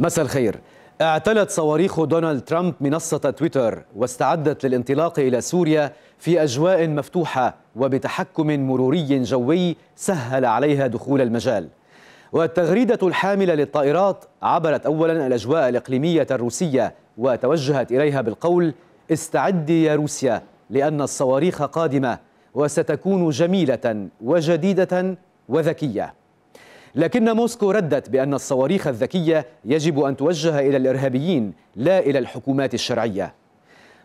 مساء الخير اعتلت صواريخ دونالد ترامب منصة تويتر واستعدت للانطلاق إلى سوريا في أجواء مفتوحة وبتحكم مروري جوي سهل عليها دخول المجال والتغريدة الحاملة للطائرات عبرت أولا الأجواء الإقليمية الروسية وتوجهت إليها بالقول استعدي يا روسيا لأن الصواريخ قادمة وستكون جميلة وجديدة وذكية لكن موسكو ردت بأن الصواريخ الذكية يجب أن توجه إلى الإرهابيين لا إلى الحكومات الشرعية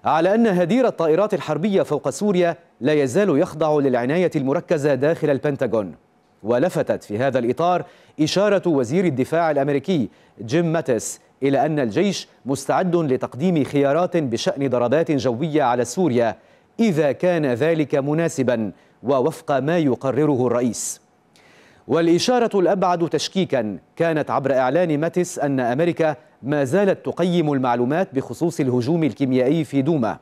على أن هدير الطائرات الحربية فوق سوريا لا يزال يخضع للعناية المركزة داخل البنتاغون ولفتت في هذا الإطار إشارة وزير الدفاع الأمريكي جيم ماتس إلى أن الجيش مستعد لتقديم خيارات بشأن ضربات جوية على سوريا إذا كان ذلك مناسبا ووفق ما يقرره الرئيس والإشارة الأبعد تشكيكا كانت عبر إعلان ماتس أن أمريكا ما زالت تقيم المعلومات بخصوص الهجوم الكيميائي في دوما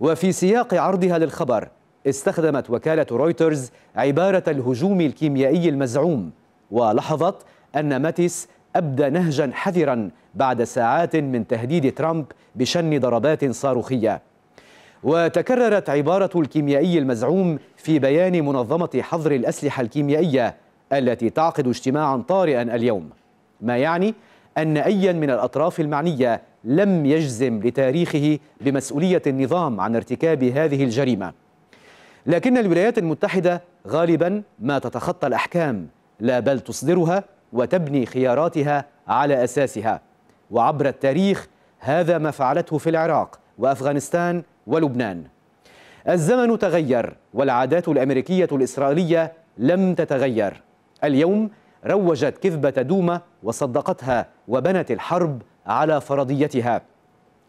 وفي سياق عرضها للخبر استخدمت وكالة رويترز عبارة الهجوم الكيميائي المزعوم ولاحظت أن ماتس أبدى نهجا حذرا بعد ساعات من تهديد ترامب بشن ضربات صاروخية وتكررت عبارة الكيميائي المزعوم في بيان منظمة حظر الأسلحة الكيميائية التي تعقد اجتماعا طارئا اليوم ما يعني أن أيا من الأطراف المعنية لم يجزم لتاريخه بمسؤولية النظام عن ارتكاب هذه الجريمة لكن الولايات المتحدة غالبا ما تتخطى الأحكام لا بل تصدرها وتبني خياراتها على أساسها وعبر التاريخ هذا ما فعلته في العراق وأفغانستان ولبنان الزمن تغير والعادات الأمريكية الإسرائيلية لم تتغير اليوم روجت كذبة دوما وصدقتها وبنت الحرب على فرضيتها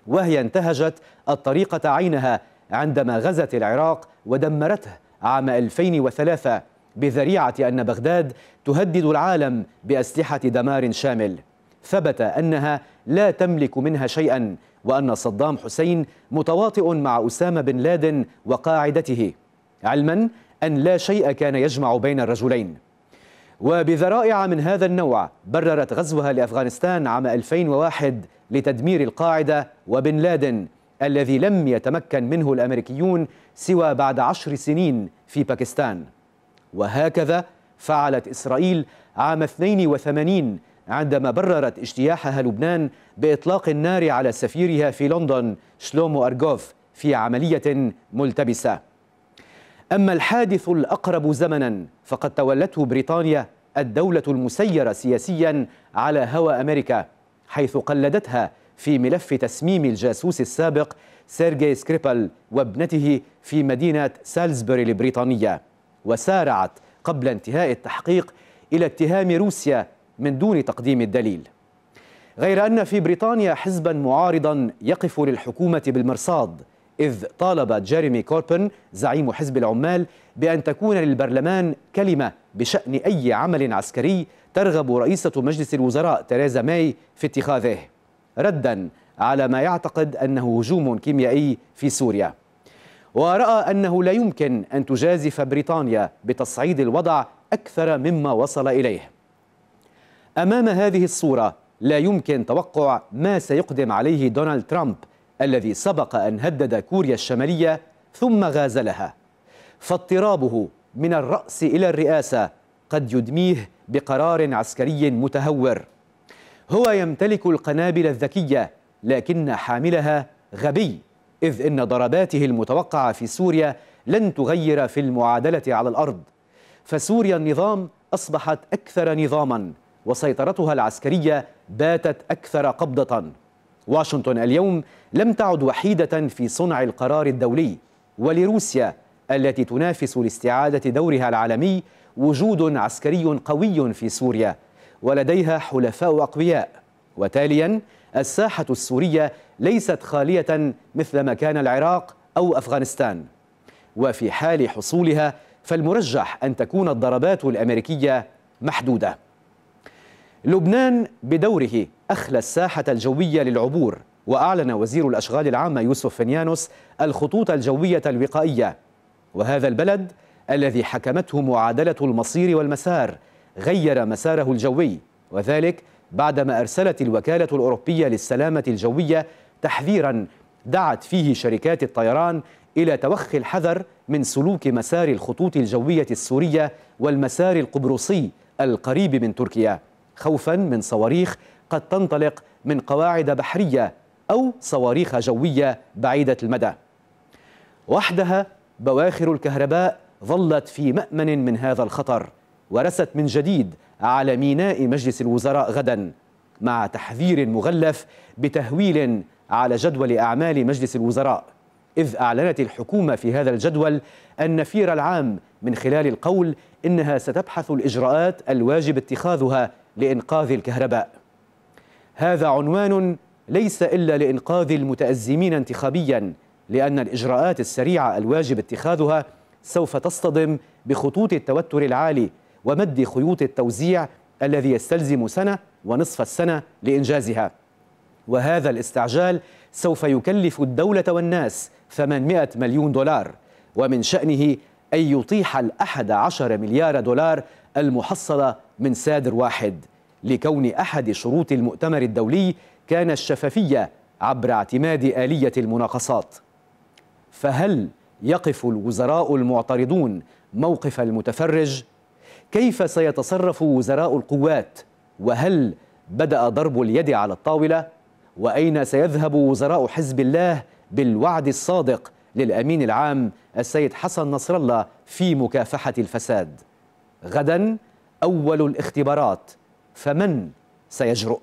وهي انتهجت الطريقة عينها عندما غزت العراق ودمرته عام 2003 بذريعة أن بغداد تهدد العالم بأسلحة دمار شامل ثبت أنها لا تملك منها شيئا وأن صدام حسين متواطئ مع أسامة بن لادن وقاعدته علما أن لا شيء كان يجمع بين الرجلين وبذرائع من هذا النوع بررت غزوها لأفغانستان عام 2001 لتدمير القاعدة وبن لادن الذي لم يتمكن منه الأمريكيون سوى بعد عشر سنين في باكستان وهكذا فعلت إسرائيل عام 82 عندما بررت اجتياحها لبنان بإطلاق النار على سفيرها في لندن شلومو أرغوف في عملية ملتبسة أما الحادث الأقرب زمنا فقد تولته بريطانيا الدولة المسيرة سياسيا على هوى أمريكا حيث قلدتها في ملف تسميم الجاسوس السابق سيرجي سكريبل وابنته في مدينة سالزبوري البريطانية وسارعت قبل انتهاء التحقيق إلى اتهام روسيا من دون تقديم الدليل غير أن في بريطانيا حزبا معارضا يقف للحكومة بالمرصاد إذ طالب جيريمي كوربن زعيم حزب العمال بأن تكون للبرلمان كلمة بشأن أي عمل عسكري ترغب رئيسة مجلس الوزراء تيريزا ماي في اتخاذه ردا على ما يعتقد أنه هجوم كيميائي في سوريا ورأى أنه لا يمكن أن تجازف بريطانيا بتصعيد الوضع أكثر مما وصل إليه أمام هذه الصورة لا يمكن توقع ما سيقدم عليه دونالد ترامب الذي سبق أن هدد كوريا الشمالية ثم غازلها فاضطرابه من الرأس إلى الرئاسة قد يدميه بقرار عسكري متهور هو يمتلك القنابل الذكية لكن حاملها غبي إذ إن ضرباته المتوقعة في سوريا لن تغير في المعادلة على الأرض فسوريا النظام أصبحت أكثر نظاما وسيطرتها العسكرية باتت أكثر قبضة واشنطن اليوم لم تعد وحيدة في صنع القرار الدولي ولروسيا التي تنافس لاستعادة دورها العالمي وجود عسكري قوي في سوريا ولديها حلفاء أقوياء وتاليا الساحة السورية ليست خالية مثل ما كان العراق أو أفغانستان وفي حال حصولها فالمرجح أن تكون الضربات الأمريكية محدودة لبنان بدوره أخلى الساحة الجوية للعبور وأعلن وزير الأشغال العامة يوسف فنيانوس الخطوط الجوية الوقائية وهذا البلد الذي حكمته معادلة المصير والمسار غير مساره الجوي وذلك بعدما أرسلت الوكالة الأوروبية للسلامة الجوية تحذيرا دعت فيه شركات الطيران إلى توخي الحذر من سلوك مسار الخطوط الجوية السورية والمسار القبرصي القريب من تركيا خوفا من صواريخ قد تنطلق من قواعد بحرية أو صواريخ جوية بعيدة المدى وحدها بواخر الكهرباء ظلت في مأمن من هذا الخطر ورست من جديد على ميناء مجلس الوزراء غدا مع تحذير مغلف بتهويل على جدول أعمال مجلس الوزراء إذ أعلنت الحكومة في هذا الجدول النفير العام من خلال القول إنها ستبحث الإجراءات الواجب اتخاذها لإنقاذ الكهرباء هذا عنوان ليس إلا لإنقاذ المتأزمين انتخابيا لأن الإجراءات السريعة الواجب اتخاذها سوف تصطدم بخطوط التوتر العالي ومد خيوط التوزيع الذي يستلزم سنة ونصف السنة لإنجازها وهذا الاستعجال سوف يكلف الدولة والناس 800 مليون دولار ومن شأنه أن يطيح الأحد عشر مليار دولار المحصلة من سادر واحد لكون أحد شروط المؤتمر الدولي كان الشفافية عبر اعتماد آلية المناقصات فهل يقف الوزراء المعترضون موقف المتفرج؟ كيف سيتصرف وزراء القوات؟ وهل بدأ ضرب اليد على الطاولة؟ وأين سيذهب وزراء حزب الله بالوعد الصادق للأمين العام السيد حسن نصر الله في مكافحة الفساد؟ غدا أول الاختبارات فمن سيجرؤ؟